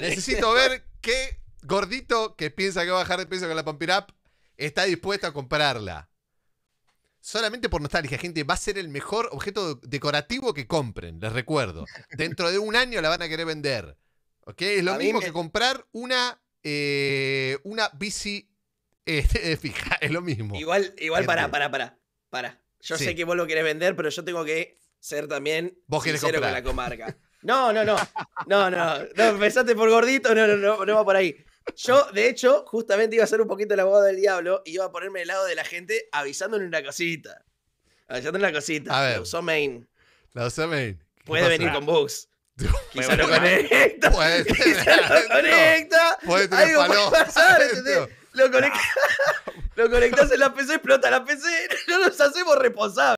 Necesito ver qué gordito que piensa que va a bajar de peso con la Pampirap está dispuesto a comprarla. Solamente por nostalgia, gente, va a ser el mejor objeto decorativo que compren, les recuerdo. Dentro de un año la van a querer vender. Es lo mismo que comprar una, eh, una bici eh, fija, es lo mismo. Igual, igual, para, para, para, para. Yo sé que vos lo querés vender, pero yo tengo que ser también ¿Vos sincero con la comarca. No, no, no. No, no. No, empezaste por gordito. No, no, no, no va por ahí. Yo, de hecho, justamente iba a ser un poquito el abogado del diablo y iba a ponerme del lado de la gente avisándole una cosita. Avisándole una cosita. A ver. La usó Main. La usó Main. Puede venir con Bugs. Quizá lo conecta. Puede Quizá lo conecta. Puede Algo puede pasar, Lo, conectas? lo conectas? en la PC, explota la PC. No nos hacemos responsables.